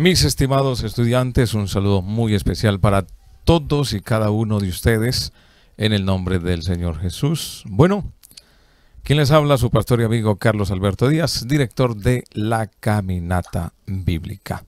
Mis estimados estudiantes, un saludo muy especial para todos y cada uno de ustedes en el nombre del Señor Jesús. Bueno, ¿quién les habla, su pastor y amigo Carlos Alberto Díaz, director de La Caminata Bíblica.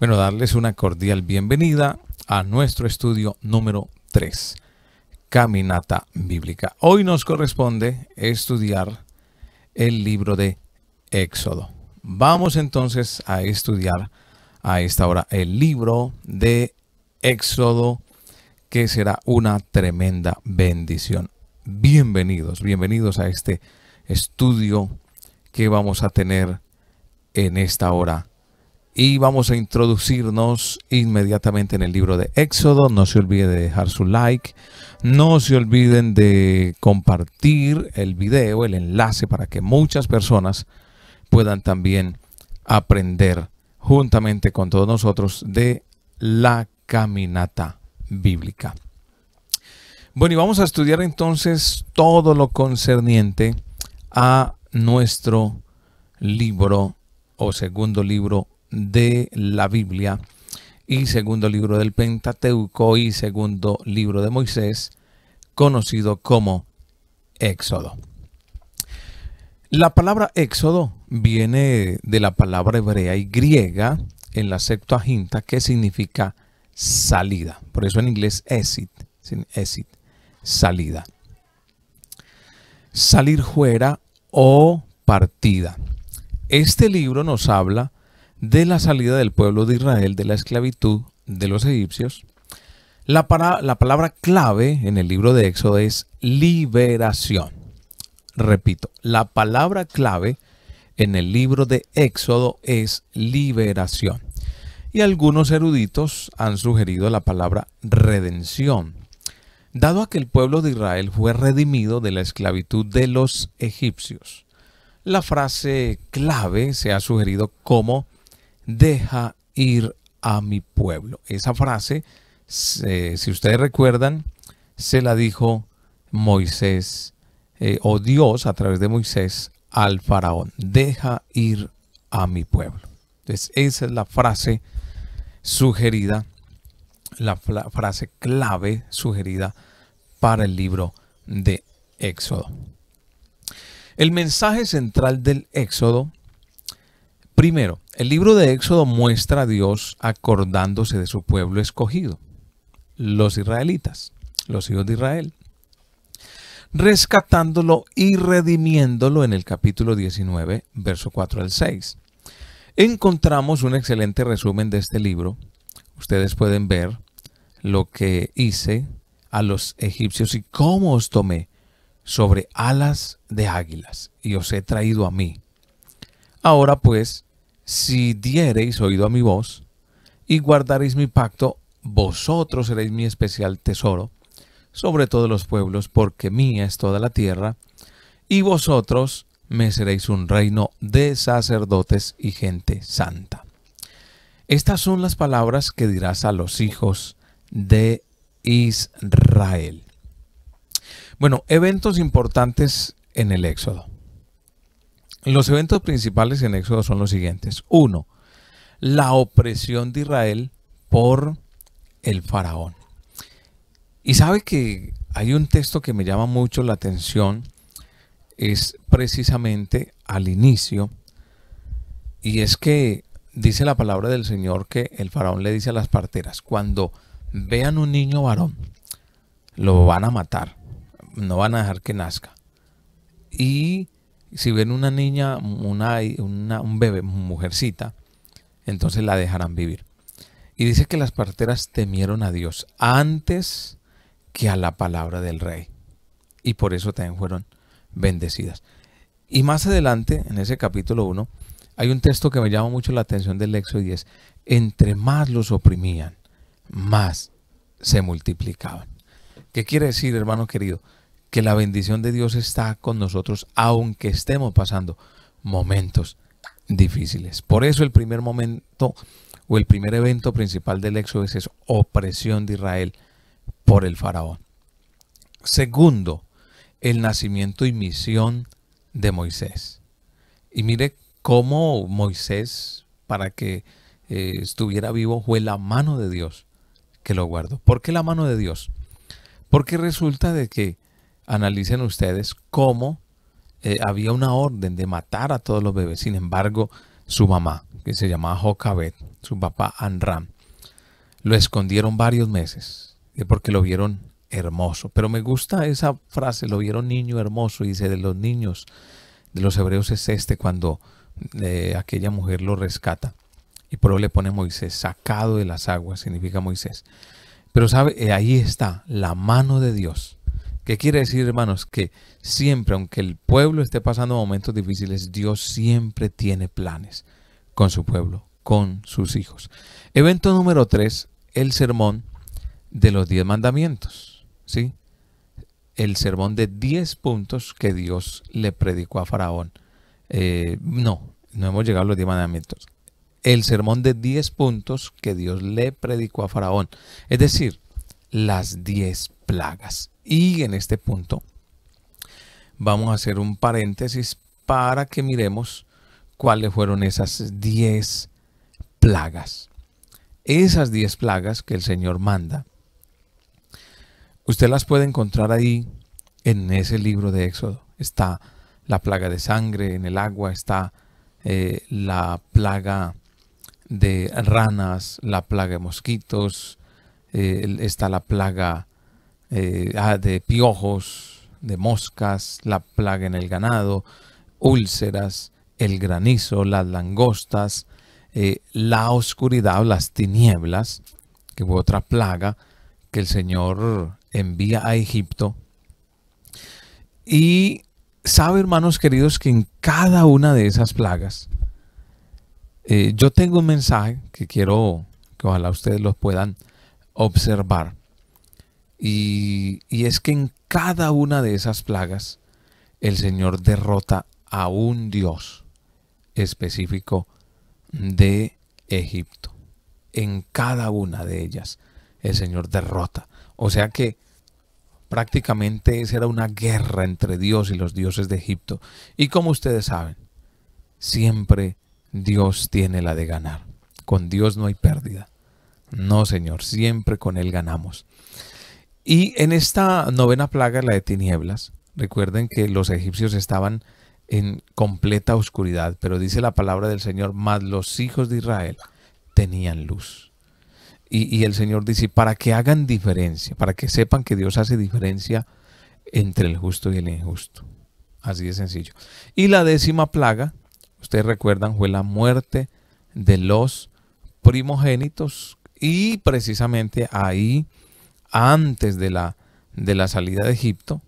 Bueno, darles una cordial bienvenida a nuestro estudio número 3, Caminata Bíblica. Hoy nos corresponde estudiar el libro de Éxodo. Vamos entonces a estudiar a esta hora el libro de Éxodo, que será una tremenda bendición. Bienvenidos, bienvenidos a este estudio que vamos a tener en esta hora. Y vamos a introducirnos inmediatamente en el libro de Éxodo. No se olvide de dejar su like. No se olviden de compartir el video, el enlace, para que muchas personas puedan también aprender juntamente con todos nosotros de la caminata bíblica. Bueno, y vamos a estudiar entonces todo lo concerniente a nuestro libro o segundo libro de la Biblia y segundo libro del Pentateuco y segundo libro de Moisés, conocido como Éxodo. La palabra Éxodo viene de la palabra hebrea y griega en la Septuaginta que significa salida. Por eso en inglés exit, exit salida. Salir fuera o partida. Este libro nos habla de la salida del pueblo de Israel de la esclavitud de los egipcios. La, la palabra clave en el libro de Éxodo es liberación. Repito, la palabra clave en el libro de Éxodo es liberación. Y algunos eruditos han sugerido la palabra redención. Dado a que el pueblo de Israel fue redimido de la esclavitud de los egipcios, la frase clave se ha sugerido como deja ir a mi pueblo. Esa frase, si ustedes recuerdan, se la dijo Moisés eh, o Dios a través de Moisés al faraón, deja ir a mi pueblo. Entonces, esa es la frase sugerida, la frase clave sugerida para el libro de Éxodo. El mensaje central del Éxodo, primero, el libro de Éxodo muestra a Dios acordándose de su pueblo escogido, los israelitas, los hijos de Israel rescatándolo y redimiéndolo en el capítulo 19, verso 4 al 6. Encontramos un excelente resumen de este libro. Ustedes pueden ver lo que hice a los egipcios y cómo os tomé sobre alas de águilas y os he traído a mí. Ahora pues, si diereis oído a mi voz y guardaréis mi pacto, vosotros seréis mi especial tesoro sobre todos los pueblos, porque mía es toda la tierra, y vosotros me seréis un reino de sacerdotes y gente santa. Estas son las palabras que dirás a los hijos de Israel. Bueno, eventos importantes en el Éxodo. Los eventos principales en Éxodo son los siguientes. Uno, la opresión de Israel por el faraón. Y sabe que hay un texto que me llama mucho la atención, es precisamente al inicio, y es que dice la palabra del Señor que el faraón le dice a las parteras, cuando vean un niño varón, lo van a matar, no van a dejar que nazca. Y si ven una niña, una, un bebé, mujercita, entonces la dejarán vivir. Y dice que las parteras temieron a Dios antes que a la palabra del rey. Y por eso también fueron bendecidas. Y más adelante, en ese capítulo 1, hay un texto que me llama mucho la atención del Éxodo y es, entre más los oprimían, más se multiplicaban. ¿Qué quiere decir, hermano querido? Que la bendición de Dios está con nosotros aunque estemos pasando momentos difíciles. Por eso el primer momento o el primer evento principal del Éxodo es opresión de Israel por el faraón. Segundo, el nacimiento y misión de Moisés. Y mire cómo Moisés, para que eh, estuviera vivo, fue la mano de Dios que lo guardó. ¿Por qué la mano de Dios? Porque resulta de que analicen ustedes cómo eh, había una orden de matar a todos los bebés. Sin embargo, su mamá, que se llamaba Jocabet, su papá Anram, lo escondieron varios meses porque lo vieron hermoso. Pero me gusta esa frase, lo vieron niño hermoso, y dice de los niños de los hebreos es este cuando eh, aquella mujer lo rescata. Y por eso le pone Moisés, sacado de las aguas, significa Moisés. Pero sabe, eh, ahí está la mano de Dios. ¿Qué quiere decir, hermanos? Que siempre, aunque el pueblo esté pasando momentos difíciles, Dios siempre tiene planes con su pueblo, con sus hijos. Evento número 3, el sermón de los diez mandamientos, ¿sí? El sermón de diez puntos que Dios le predicó a Faraón. Eh, no, no hemos llegado a los diez mandamientos. El sermón de diez puntos que Dios le predicó a Faraón. Es decir, las diez plagas. Y en este punto vamos a hacer un paréntesis para que miremos cuáles fueron esas diez plagas. Esas diez plagas que el Señor manda Usted las puede encontrar ahí en ese libro de Éxodo. Está la plaga de sangre en el agua, está eh, la plaga de ranas, la plaga de mosquitos, eh, está la plaga eh, ah, de piojos, de moscas, la plaga en el ganado, úlceras, el granizo, las langostas, la oscuridad las tinieblas, que fue otra plaga que el Señor envía a Egipto. Y sabe, hermanos queridos, que en cada una de esas plagas, eh, yo tengo un mensaje que quiero que ojalá ustedes lo puedan observar. Y, y es que en cada una de esas plagas, el Señor derrota a un Dios específico de Egipto. En cada una de ellas, el Señor derrota o sea que prácticamente esa era una guerra entre Dios y los dioses de Egipto. Y como ustedes saben, siempre Dios tiene la de ganar. Con Dios no hay pérdida. No, Señor, siempre con Él ganamos. Y en esta novena plaga, la de tinieblas, recuerden que los egipcios estaban en completa oscuridad, pero dice la palabra del Señor, mas los hijos de Israel tenían luz. Y, el Señor dice, para que hagan diferencia, para que sepan que Dios hace diferencia entre el justo y el injusto. Así de sencillo. Y la décima plaga, ustedes recuerdan, fue la muerte de los primogénitos. Y precisamente ahí, antes de la, de la salida de Egipto,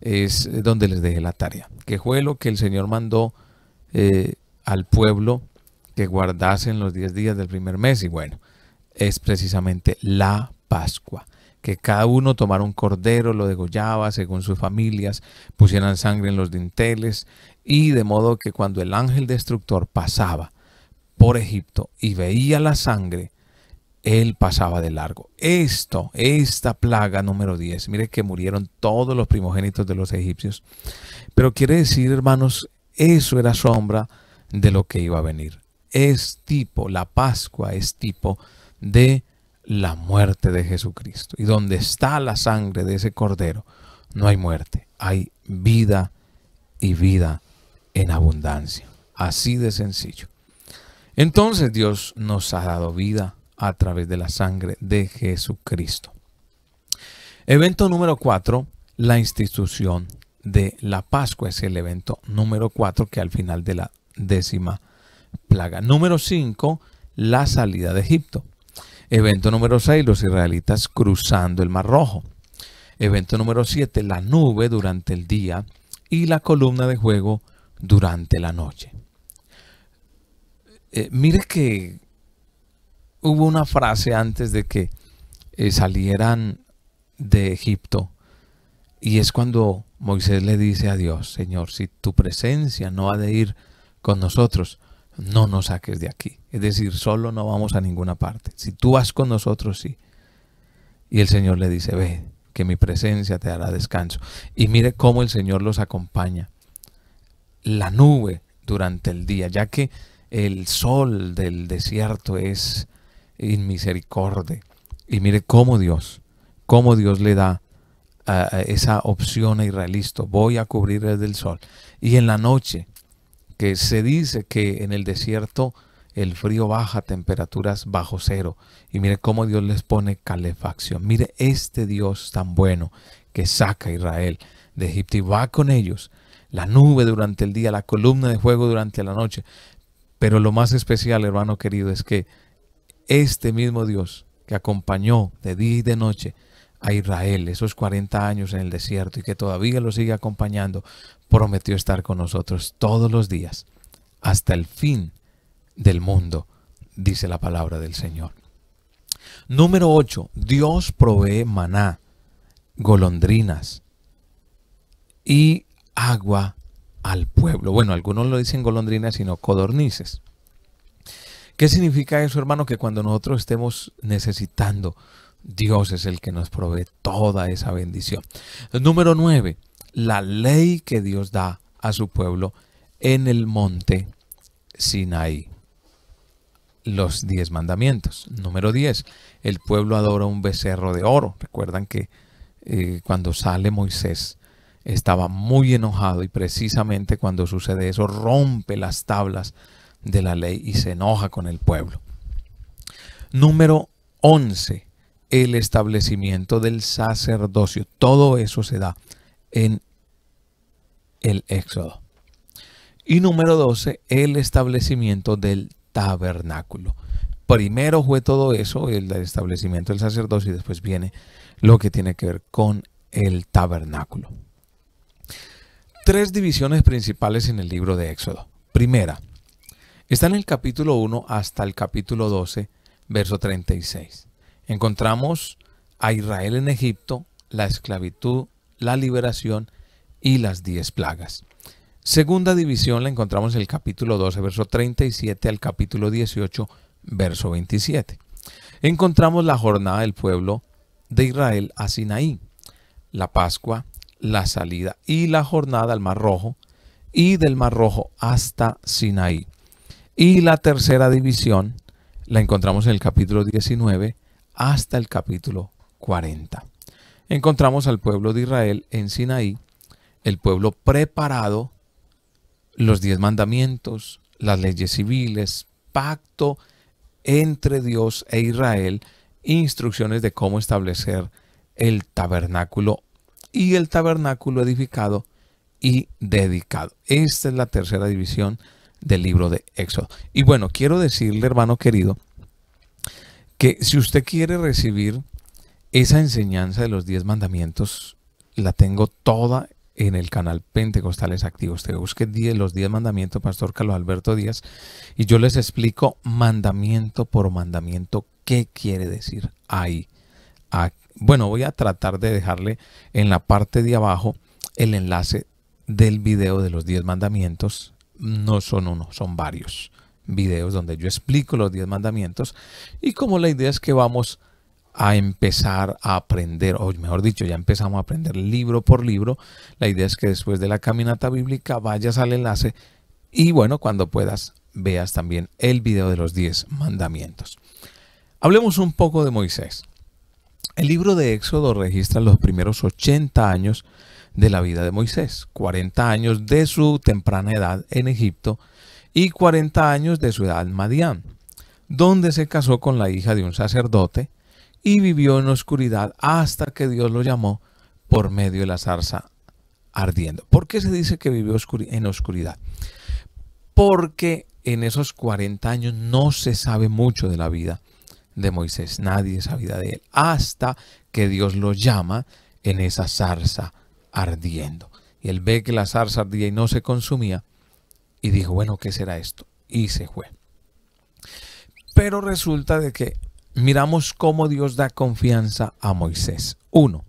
es donde les dejé la tarea, que fue lo que el Señor mandó eh, al pueblo que guardasen los diez días del primer mes. Y bueno, es precisamente la Pascua. Que cada uno tomara un cordero, lo degollaba según sus familias, pusieran sangre en los dinteles y de modo que cuando el ángel destructor pasaba por Egipto y veía la sangre, él pasaba de largo. Esto, esta plaga número 10, mire que murieron todos los primogénitos de los egipcios. Pero quiere decir, hermanos, eso era sombra de lo que iba a venir. Es tipo, la Pascua es tipo de la muerte de Jesucristo. Y donde está la sangre de ese cordero, no hay muerte, hay vida y vida en abundancia. Así de sencillo. Entonces Dios nos ha dado vida a través de la sangre de Jesucristo. Evento número cuatro la institución de la Pascua. Es el evento número cuatro que al final de la décima plaga. Número cinco la salida de Egipto. Evento número 6, los israelitas cruzando el Mar Rojo. Evento número 7, la nube durante el día y la columna de juego durante la noche. Eh, mire que hubo una frase antes de que eh, salieran de Egipto y es cuando Moisés le dice a Dios, Señor, si tu presencia no ha de ir con nosotros, no nos saques de aquí. Es decir, solo no vamos a ninguna parte. Si tú vas con nosotros, sí. Y el Señor le dice, ve, que mi presencia te hará descanso. Y mire cómo el Señor los acompaña. La nube durante el día, ya que el sol del desierto es inmisericorde. Y mire cómo Dios, cómo Dios le da ah, esa opción a Israel, voy a cubrir el del sol. Y en la noche, se dice que en el desierto el frío baja temperaturas bajo cero. Y mire cómo Dios les pone calefacción. Mire este Dios tan bueno que saca a Israel de Egipto y va con ellos. La nube durante el día, la columna de fuego durante la noche. Pero lo más especial, hermano querido, es que este mismo Dios que acompañó de día y de noche a Israel esos 40 años en el desierto y que todavía lo sigue acompañando, prometió estar con nosotros todos los días, hasta el fin del mundo, dice la palabra del Señor. Número 8. Dios provee maná, golondrinas y agua al pueblo. Bueno, algunos lo dicen golondrinas, sino codornices. ¿Qué significa eso, hermano? Que cuando nosotros estemos necesitando Dios es el que nos provee toda esa bendición. Número 9. La ley que Dios da a su pueblo en el monte Sinaí. Los diez mandamientos. Número 10. El pueblo adora un becerro de oro. Recuerdan que eh, cuando sale Moisés estaba muy enojado y precisamente cuando sucede eso rompe las tablas de la ley y se enoja con el pueblo. Número 11 el establecimiento del sacerdocio. Todo eso se da en el Éxodo. Y número 12, el establecimiento del tabernáculo. Primero fue todo eso, el establecimiento del sacerdocio, y después viene lo que tiene que ver con el tabernáculo. Tres divisiones principales en el libro de Éxodo. Primera, está en el capítulo 1 hasta el capítulo 12, verso 36. Encontramos a Israel en Egipto, la esclavitud, la liberación y las diez plagas. Segunda división la encontramos en el capítulo 12, verso 37 al capítulo 18, verso 27. Encontramos la jornada del pueblo de Israel a Sinaí, la Pascua, la salida y la jornada al Mar Rojo y del Mar Rojo hasta Sinaí. Y la tercera división la encontramos en el capítulo 19, hasta el capítulo 40. Encontramos al pueblo de Israel en Sinaí, el pueblo preparado, los diez mandamientos, las leyes civiles, pacto entre Dios e Israel, instrucciones de cómo establecer el tabernáculo y el tabernáculo edificado y dedicado. Esta es la tercera división del libro de Éxodo. Y bueno, quiero decirle, hermano querido, que si usted quiere recibir esa enseñanza de los 10 mandamientos, la tengo toda en el canal Pentecostales Activos. Te busque los 10 mandamientos, Pastor Carlos Alberto Díaz, y yo les explico mandamiento por mandamiento qué quiere decir ahí. Ah, bueno, voy a tratar de dejarle en la parte de abajo el enlace del video de los 10 mandamientos. No son uno, son varios videos donde yo explico los 10 mandamientos y como la idea es que vamos a empezar a aprender, o mejor dicho, ya empezamos a aprender libro por libro, la idea es que después de la caminata bíblica vayas al enlace y bueno, cuando puedas veas también el video de los 10 mandamientos. Hablemos un poco de Moisés. El libro de Éxodo registra los primeros 80 años de la vida de Moisés, 40 años de su temprana edad en Egipto, y 40 años de su edad Madián, donde se casó con la hija de un sacerdote y vivió en oscuridad hasta que Dios lo llamó por medio de la zarza ardiendo. ¿Por qué se dice que vivió en oscuridad? Porque en esos 40 años no se sabe mucho de la vida de Moisés, nadie sabía de él, hasta que Dios lo llama en esa zarza ardiendo. Y él ve que la zarza ardía y no se consumía, y dijo, bueno, ¿qué será esto? Y se fue. Pero resulta de que miramos cómo Dios da confianza a Moisés. Uno,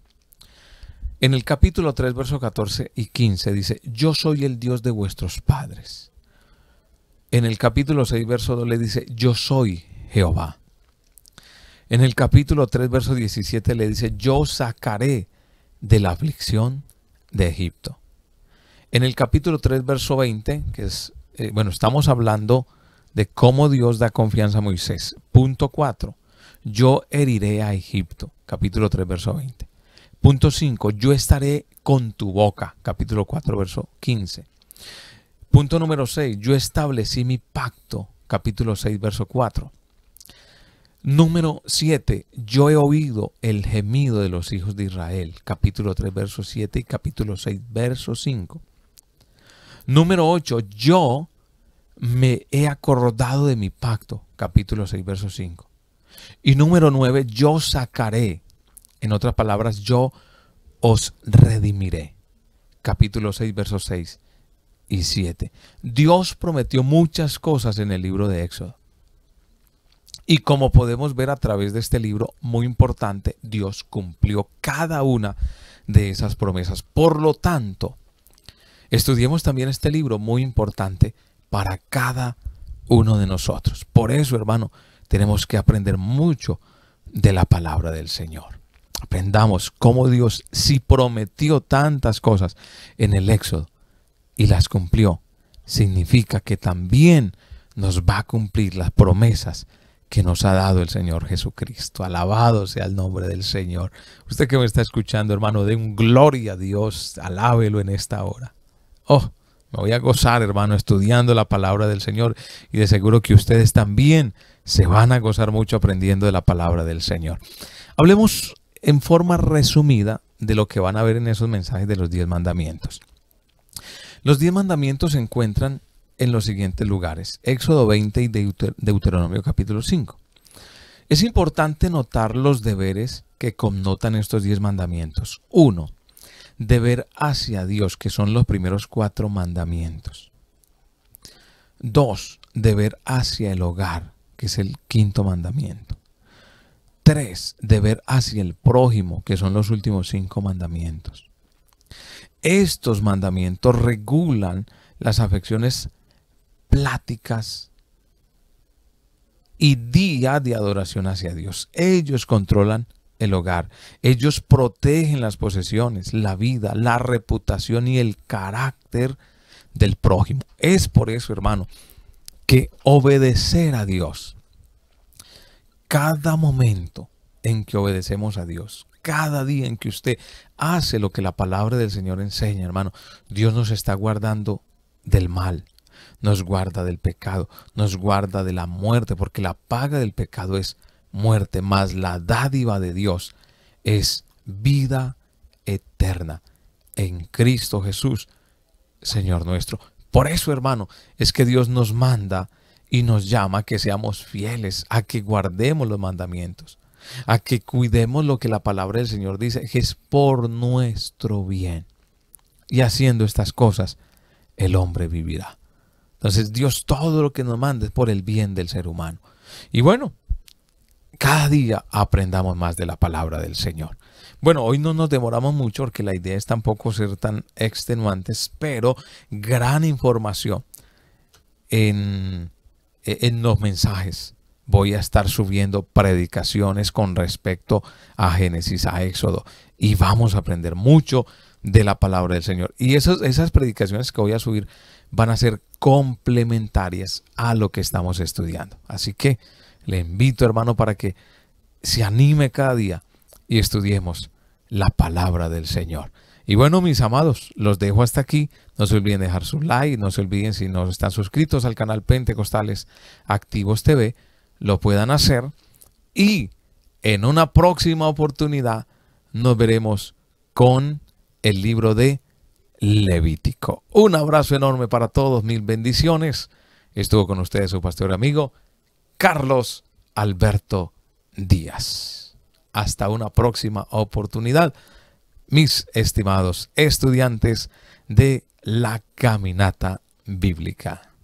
en el capítulo 3, verso 14 y 15 dice, yo soy el Dios de vuestros padres. En el capítulo 6, verso 2 le dice, yo soy Jehová. En el capítulo 3, verso 17 le dice, yo sacaré de la aflicción de Egipto. En el capítulo 3, verso 20, que es, eh, bueno, estamos hablando de cómo Dios da confianza a Moisés. Punto 4, yo heriré a Egipto. Capítulo 3, verso 20. Punto 5, yo estaré con tu boca. Capítulo 4, verso 15. Punto número 6, yo establecí mi pacto. Capítulo 6, verso 4. Número 7. Yo he oído el gemido de los hijos de Israel. Capítulo 3, verso 7 y capítulo 6, verso 5. Número 8, yo me he acordado de mi pacto, capítulo 6, verso 5. Y número 9, yo sacaré, en otras palabras, yo os redimiré, capítulo 6, verso 6 y 7. Dios prometió muchas cosas en el libro de Éxodo. Y como podemos ver a través de este libro, muy importante, Dios cumplió cada una de esas promesas. Por lo tanto, Estudiemos también este libro muy importante para cada uno de nosotros. Por eso, hermano, tenemos que aprender mucho de la palabra del Señor. Aprendamos cómo Dios si prometió tantas cosas en el Éxodo y las cumplió, significa que también nos va a cumplir las promesas que nos ha dado el Señor Jesucristo. Alabado sea el nombre del Señor. Usted que me está escuchando, hermano, de un gloria a Dios. Alábelo en esta hora. Oh, me voy a gozar, hermano, estudiando la palabra del Señor. Y de seguro que ustedes también se van a gozar mucho aprendiendo de la palabra del Señor. Hablemos en forma resumida de lo que van a ver en esos mensajes de los diez mandamientos. Los diez mandamientos se encuentran en los siguientes lugares, Éxodo 20 y Deuteronomio capítulo 5. Es importante notar los deberes que connotan estos diez mandamientos. Uno, deber hacia Dios, que son los primeros cuatro mandamientos. Dos, deber hacia el hogar, que es el quinto mandamiento. Tres, deber hacia el prójimo, que son los últimos cinco mandamientos. Estos mandamientos regulan las afecciones pláticas y día de adoración hacia Dios. Ellos controlan el hogar. Ellos protegen las posesiones, la vida, la reputación y el carácter del prójimo. Es por eso, hermano, que obedecer a Dios, cada momento en que obedecemos a Dios, cada día en que usted hace lo que la palabra del Señor enseña, hermano, Dios nos está guardando del mal, nos guarda del pecado, nos guarda de la muerte, porque la paga del pecado es muerte, más la dádiva de Dios es vida eterna en Cristo Jesús, Señor nuestro. Por eso, hermano, es que Dios nos manda y nos llama a que seamos fieles, a que guardemos los mandamientos, a que cuidemos lo que la palabra del Señor dice, que es por nuestro bien. Y haciendo estas cosas, el hombre vivirá. Entonces Dios todo lo que nos manda es por el bien del ser humano. Y bueno, cada día aprendamos más de la palabra del Señor. Bueno, hoy no nos demoramos mucho porque la idea es tampoco ser tan extenuantes, pero gran información en, e-, los mensajes. Voy a estar subiendo predicaciones con respecto a Génesis, a Éxodo, y vamos a aprender mucho de la palabra del Señor. Y esas, esas predicaciones que voy a subir van a ser complementarias a lo que estamos estudiando. Así que le invito, hermano, para que se anime cada día y estudiemos la palabra del Señor. Y bueno, mis amados, los dejo hasta aquí. No se olviden dejar su like, no se olviden si no están suscritos al canal Pentecostales Activos TV, lo puedan hacer. Y en una próxima oportunidad nos veremos con el libro de Levítico. Un abrazo enorme para todos, mil bendiciones. Estuvo con ustedes su pastor amigo Carlos Alberto Díaz. Hasta una próxima oportunidad, mis estimados estudiantes de la caminata bíblica.